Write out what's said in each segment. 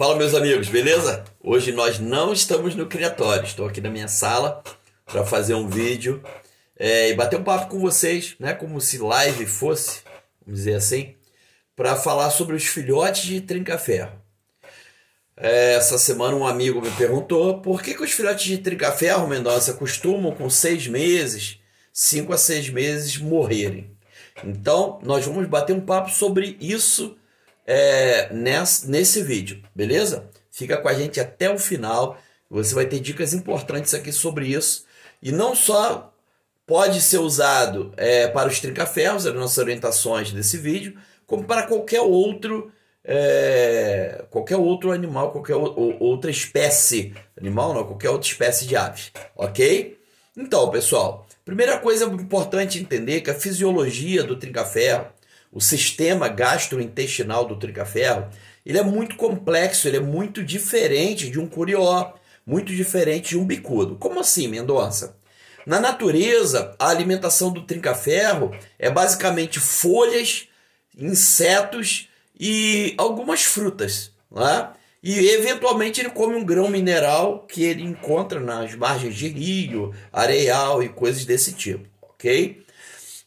Fala, meus amigos, beleza? Hoje nós não estamos no criatório, estou aqui na minha sala para fazer um vídeo é, e bater um papo com vocês, né? Como se live fosse, vamos dizer assim, para falar sobre os filhotes de trinca-ferro. É, essa semana um amigo me perguntou por que, que os filhotes de trinca-ferro, Mendonça, costumam com seis meses, cinco a seis meses, morrerem. Então, nós vamos bater um papo sobre isso é, nesse, nesse vídeo, beleza? Fica com a gente até o final. Você vai ter dicas importantes aqui sobre isso. E não só pode ser usado é, para os trincaferros, as nossas orientações desse vídeo, como para qualquer outro é, qualquer outro animal, qualquer outra espécie animal, não, qualquer outra espécie de aves, ok? Então, pessoal, primeira coisa importante entender é que a fisiologia do trincaferro o sistema gastrointestinal do tricaferro, ele é muito complexo, ele é muito diferente de um curió, muito diferente de um bicudo. Como assim, Mendonça? Na natureza, a alimentação do trincaferro é basicamente folhas, insetos e algumas frutas, né? E eventualmente ele come um grão mineral que ele encontra nas margens de rio, areal e coisas desse tipo, ok?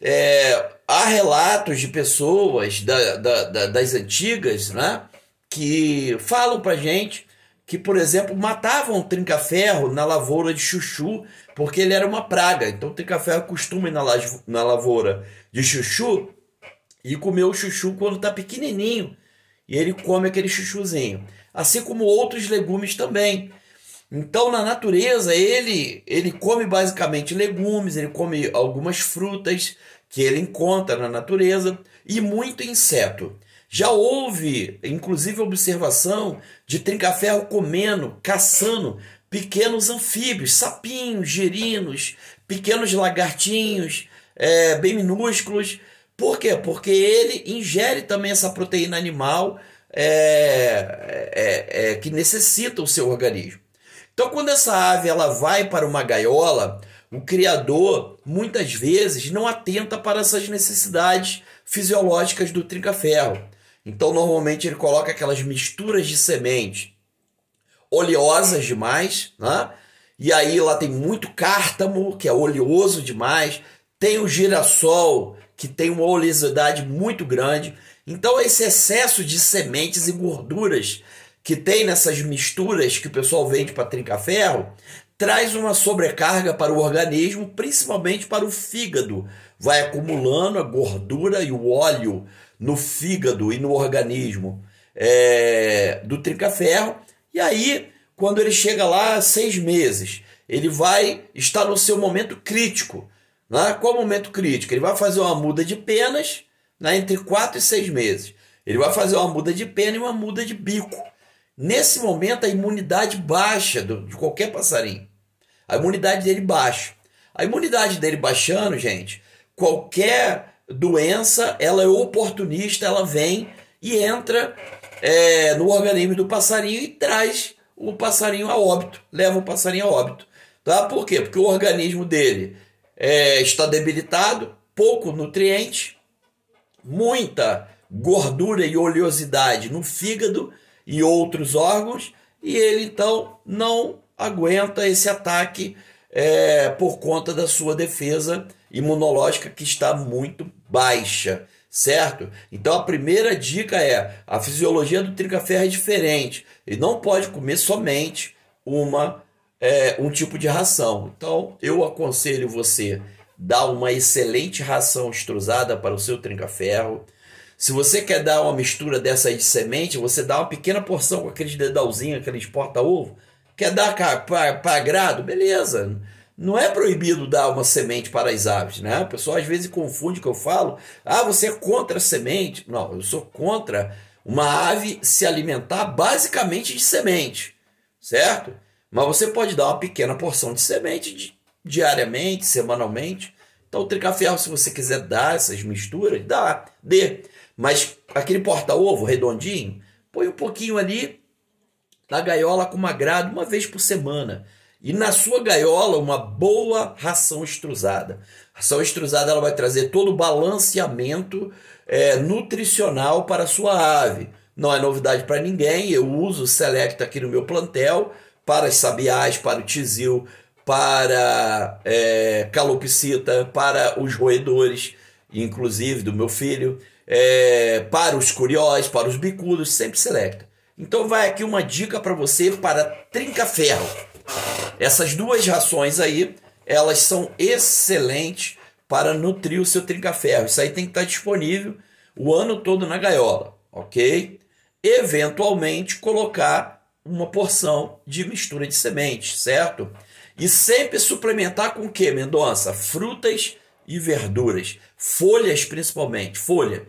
É, há relatos de pessoas da, da, da, das antigas né, que falam para gente que, por exemplo, matavam o trinca-ferro na lavoura de chuchu, porque ele era uma praga. Então o trinca-ferro costuma ir na, na lavoura de chuchu e comer o chuchu quando está pequenininho. E ele come aquele chuchuzinho. Assim como outros legumes também. Então, na natureza, ele, ele come basicamente legumes, ele come algumas frutas que ele encontra na natureza e muito inseto. Já houve, inclusive, observação de trincaferro comendo, caçando pequenos anfíbios, sapinhos, girinos, pequenos lagartinhos, é, bem minúsculos. Por quê? Porque ele ingere também essa proteína animal é, é, é, é que necessita o seu organismo. Então, quando essa ave ela vai para uma gaiola, o criador muitas vezes não atenta para essas necessidades fisiológicas do trinca-ferro. Então, normalmente ele coloca aquelas misturas de semente oleosas demais, né? E aí lá tem muito cártamo, que é oleoso demais, tem o girassol, que tem uma oleosidade muito grande. Então, esse excesso de sementes e gorduras que tem nessas misturas que o pessoal vende para trinca-ferro, traz uma sobrecarga para o organismo, principalmente para o fígado. Vai acumulando a gordura e o óleo no fígado e no organismo é, do trinca-ferro. E aí, quando ele chega lá, seis meses, ele vai estar no seu momento crítico. Né? Qual momento crítico? Ele vai fazer uma muda de penas né? entre quatro e seis meses. Ele vai fazer uma muda de pena e uma muda de bico. Nesse momento, a imunidade baixa do, de qualquer passarinho. A imunidade dele baixa. A imunidade dele baixando, gente, qualquer doença, ela é oportunista, ela vem e entra é, no organismo do passarinho e traz o passarinho a óbito, leva o passarinho a óbito. Tá? Por quê? Porque o organismo dele é, está debilitado, pouco nutriente, muita gordura e oleosidade no fígado e outros órgãos, e ele então não aguenta esse ataque é, por conta da sua defesa imunológica que está muito baixa, certo? Então a primeira dica é: a fisiologia do tricaferro é diferente, ele não pode comer somente uma é, um tipo de ração. Então eu aconselho você dar uma excelente ração extrusada para o seu trinca-ferro se você quer dar uma mistura dessa aí de semente, você dá uma pequena porção com aqueles dedalzinho aquele porta-ovo. Quer dar para agrado? Beleza. Não é proibido dar uma semente para as aves, né? O pessoal às vezes confunde o que eu falo. Ah, você é contra a semente. Não, eu sou contra uma ave se alimentar basicamente de semente, certo? Mas você pode dar uma pequena porção de semente de, diariamente, semanalmente. Então, o tricaferro, se você quiser dar essas misturas, dá, dê. Mas aquele porta-ovo redondinho, põe um pouquinho ali na gaiola com uma grade uma vez por semana. E na sua gaiola, uma boa ração extrusada. A ração extrusada ela vai trazer todo o balanceamento é, nutricional para a sua ave. Não é novidade para ninguém, eu uso o Select aqui no meu plantel para as sabiás, para o tisil, para é, calopsita, para os roedores, inclusive do meu filho é, para os curiosos, para os bicudos, sempre selecta. Então vai aqui uma dica para você para trinca-ferro. Essas duas rações aí, elas são excelentes para nutrir o seu trinca-ferro. Isso aí tem que estar disponível o ano todo na gaiola, ok? Eventualmente colocar uma porção de mistura de sementes, certo? E sempre suplementar com o que, Mendonça? Frutas e verduras, folhas principalmente, folha.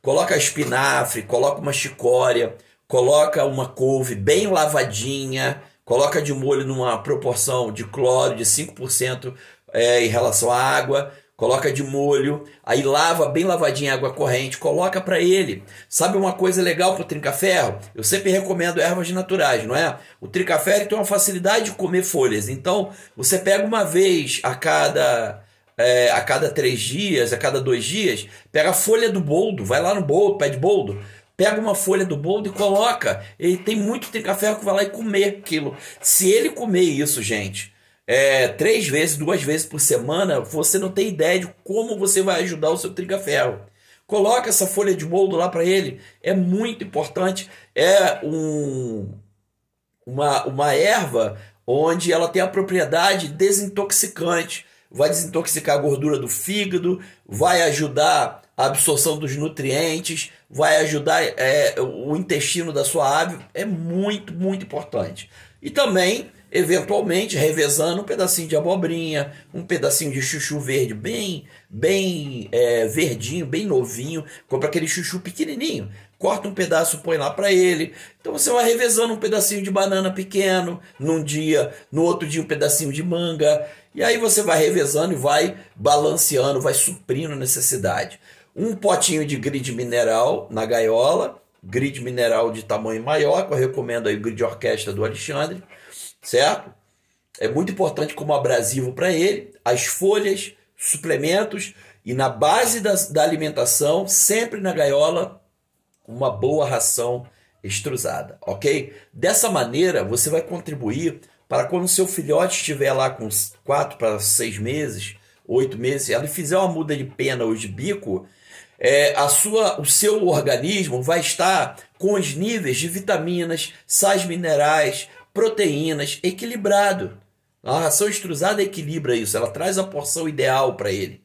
Coloca espinafre, coloca uma chicória, coloca uma couve bem lavadinha, coloca de molho numa proporção de cloro de 5% é, em relação à água, coloca de molho, aí lava bem lavadinha água corrente, coloca para ele. Sabe uma coisa legal para o trincaferro? Eu sempre recomendo ervas naturais, não é? O trincaferro tem uma facilidade de comer folhas, então você pega uma vez a cada é, a cada três dias, a cada dois dias, pega a folha do boldo, vai lá no boldo, pede boldo, pega uma folha do boldo e coloca. Ele tem muito trinca-ferro que vai lá e comer aquilo. Se ele comer isso, gente, é, três vezes, duas vezes por semana, você não tem ideia de como você vai ajudar o seu trinca-ferro. Coloca essa folha de boldo lá para ele. É muito importante. É um, uma, uma erva onde ela tem a propriedade desintoxicante vai desintoxicar a gordura do fígado, vai ajudar a absorção dos nutrientes, vai ajudar é, o intestino da sua ave. É muito, muito importante. E também, eventualmente, revezando um pedacinho de abobrinha, um pedacinho de chuchu verde, bem, bem é, verdinho, bem novinho. Compra aquele chuchu pequenininho corta um pedaço, põe lá para ele. Então você vai revezando um pedacinho de banana pequeno num dia, no outro dia um pedacinho de manga, e aí você vai revezando e vai balanceando, vai suprindo a necessidade. Um potinho de grid mineral na gaiola, grid mineral de tamanho maior, que eu recomendo aí o grid orquestra do Alexandre, certo? É muito importante como abrasivo para ele, as folhas, suplementos e na base da, da alimentação, sempre na gaiola, uma boa ração extrusada, ok? Dessa maneira, você vai contribuir para quando seu filhote estiver lá com 4 para 6 meses, 8 meses, ela fizer uma muda de pena ou de bico, é, a sua, o seu organismo vai estar com os níveis de vitaminas, sais minerais, proteínas equilibrado. A ração extrusada equilibra isso, ela traz a porção ideal para ele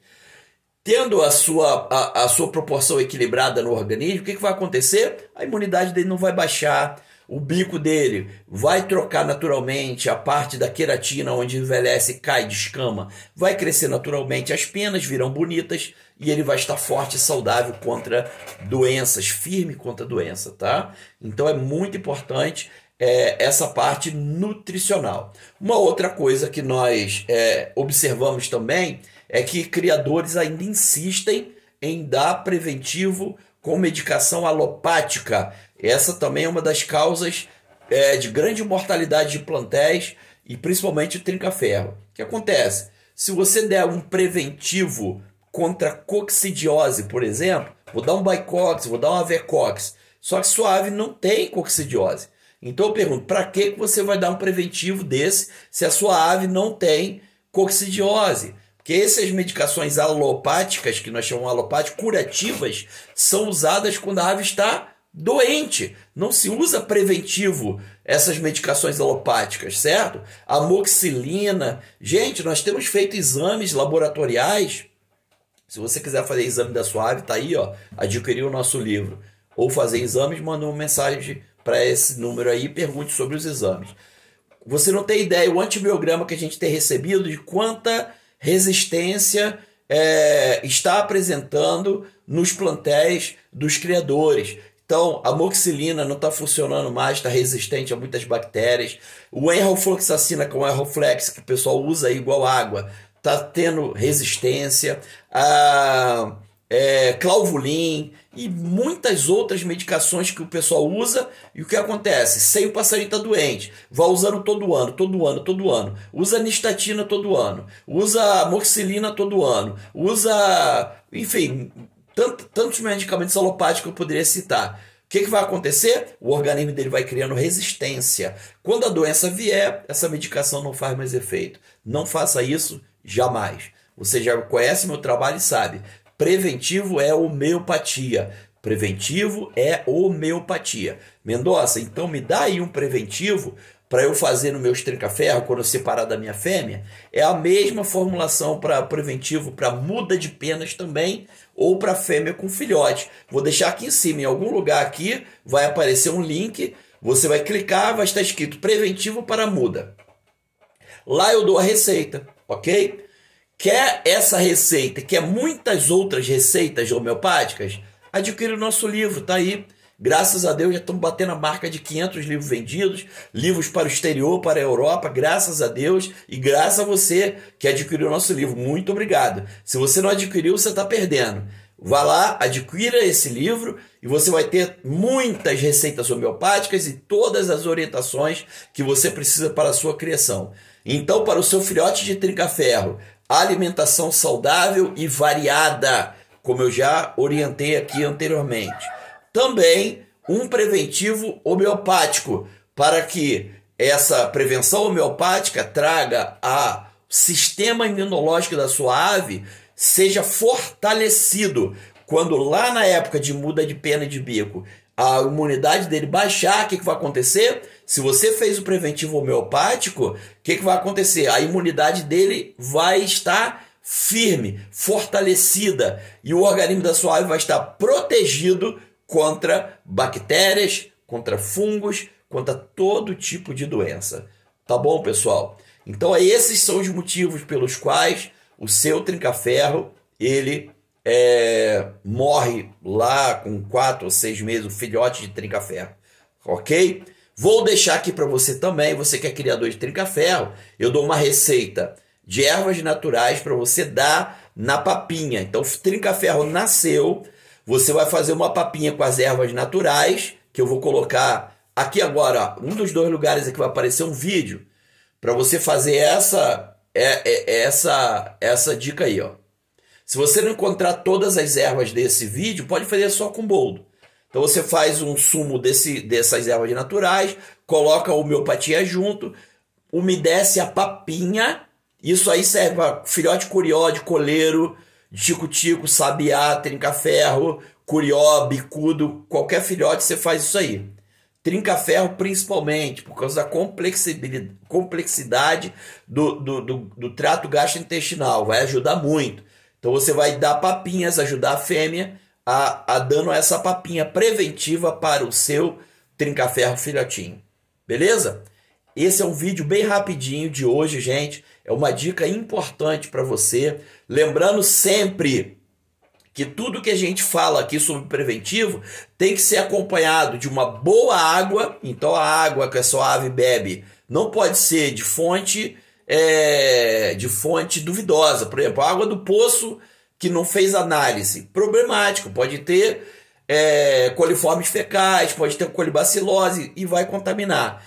tendo a sua, a, a sua proporção equilibrada no organismo, o que, que vai acontecer? A imunidade dele não vai baixar, o bico dele vai trocar naturalmente, a parte da queratina onde envelhece cai de escama, vai crescer naturalmente, as penas virão bonitas e ele vai estar forte e saudável contra doenças, firme contra doença, tá? Então é muito importante é, essa parte nutricional. Uma outra coisa que nós é, observamos também é que criadores ainda insistem em dar preventivo com medicação alopática. Essa também é uma das causas é, de grande mortalidade de plantéis e principalmente trinca-ferro. O que acontece? Se você der um preventivo contra coccidiose, por exemplo, vou dar um bicox, vou dar um avecox, só que sua ave não tem coccidiose. Então eu pergunto, para que você vai dar um preventivo desse se a sua ave não tem coccidiose? Porque essas medicações alopáticas, que nós chamamos alopáticas, curativas, são usadas quando a ave está doente. Não se usa preventivo essas medicações alopáticas, certo? Amoxilina. Gente, nós temos feito exames laboratoriais. Se você quiser fazer exame da sua ave, tá aí, ó. Adquirir o nosso livro. Ou fazer exames, manda uma mensagem para esse número aí e pergunte sobre os exames. Você não tem ideia o antibiograma que a gente tem recebido de quanta resistência é, está apresentando nos plantéis dos criadores. Então, a moxilina não está funcionando mais, está resistente a muitas bactérias. O enrofloxacina com é enroflex, que o pessoal usa igual água, está tendo resistência. Ah, é, Clauvulin e muitas outras medicações que o pessoal usa. E o que acontece? Sei o passarinho está doente, vai usando todo ano, todo ano, todo ano. Usa nistatina todo ano, usa moxilina todo ano, usa, enfim, tanto, tantos medicamentos alopáticos que eu poderia citar. O que, que, vai acontecer? O organismo dele vai criando resistência. Quando a doença vier, essa medicação não faz mais efeito. Não faça isso jamais. Você já conhece meu trabalho e sabe. Preventivo é homeopatia. Preventivo é homeopatia. Mendonça, então me dá aí um preventivo para eu fazer no meu estrinca-ferro quando eu separar da minha fêmea. É a mesma formulação para preventivo, para muda de penas também, ou para fêmea com filhote. Vou deixar aqui em cima, em algum lugar aqui, vai aparecer um link. Você vai clicar, vai estar escrito preventivo para muda. Lá eu dou a receita, ok? Quer essa receita, quer muitas outras receitas homeopáticas? Adquira o nosso livro, tá aí. Graças a Deus já estamos batendo a marca de 500 livros vendidos, livros para o exterior, para a Europa, graças a Deus e graças a você que adquiriu o nosso livro. Muito obrigado. Se você não adquiriu, você está perdendo. Vá lá, adquira esse livro e você vai ter muitas receitas homeopáticas e todas as orientações que você precisa para a sua criação. Então, para o seu filhote de trincaferro, ferro alimentação saudável e variada, como eu já orientei aqui anteriormente. Também um preventivo homeopático, para que essa prevenção homeopática traga a sistema imunológico da sua ave seja fortalecido. Quando lá na época de muda de pena e de bico, a imunidade dele baixar, o que, que vai acontecer? Se você fez o preventivo homeopático, o que, que vai acontecer? A imunidade dele vai estar firme, fortalecida e o organismo da sua ave vai estar protegido contra bactérias, contra fungos, contra todo tipo de doença. Tá bom, pessoal? Então esses são os motivos pelos quais o seu trinca-ferro ele é, morre lá com quatro ou seis meses, o filhote de trinca-ferro, ok? Vou deixar aqui para você também, você que é criador de trinca-ferro, eu dou uma receita de ervas naturais para você dar na papinha. Então, trinca-ferro nasceu, você vai fazer uma papinha com as ervas naturais, que eu vou colocar aqui agora, um dos dois lugares aqui vai aparecer um vídeo para você fazer essa é, é, é, essa essa dica aí, ó. Se você não encontrar todas as ervas desse vídeo, pode fazer só com boldo. Então você faz um sumo desse, dessas ervas naturais, coloca a homeopatia junto, umedece a papinha. Isso aí serve para filhote curió de coleiro, de tico-tico, sabiá, trinca-ferro, curió, bicudo, qualquer filhote você faz isso aí. Trinca-ferro principalmente, por causa da complexidade do, do, do, do trato gastrointestinal, vai ajudar muito. Então você vai dar papinhas, ajudar a fêmea a, a dando essa papinha preventiva para o seu trincaferro filhotinho. Beleza? Esse é um vídeo bem rapidinho de hoje, gente. É uma dica importante para você. Lembrando sempre que tudo que a gente fala aqui sobre preventivo tem que ser acompanhado de uma boa água. Então, a água que a sua ave bebe não pode ser de fonte é, de fonte duvidosa. Por exemplo, a água do poço que não fez análise, problemático, pode ter é, coliformes fecais, pode ter colibacilose e vai contaminar.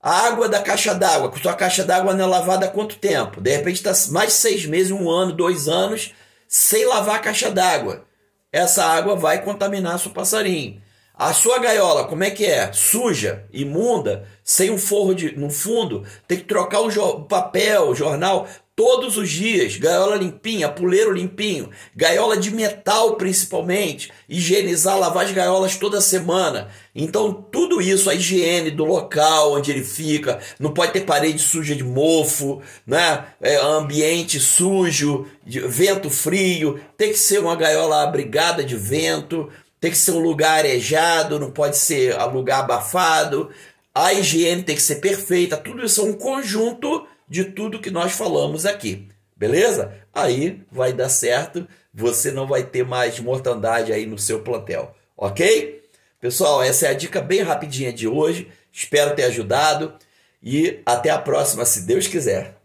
A água da caixa d'água, sua caixa d'água não é lavada há quanto tempo? De repente está mais seis meses, um ano, dois anos, sem lavar a caixa d'água. Essa água vai contaminar seu passarinho. A sua gaiola, como é que é? Suja, imunda, sem um forro de, no fundo, tem que trocar o, o papel, o jornal, todos os dias, gaiola limpinha, puleiro limpinho, gaiola de metal principalmente, higienizar, lavar as gaiolas toda semana. Então, tudo isso, a higiene do local onde ele fica, não pode ter parede suja de mofo, né? É, ambiente sujo, de, vento frio, tem que ser uma gaiola abrigada de vento, tem que ser um lugar arejado, não pode ser um lugar abafado, a higiene tem que ser perfeita, tudo isso é um conjunto de tudo que nós falamos aqui. Beleza? Aí vai dar certo, você não vai ter mais mortandade aí no seu plantel, ok? Pessoal, essa é a dica bem rapidinha de hoje. Espero ter ajudado e até a próxima, se Deus quiser.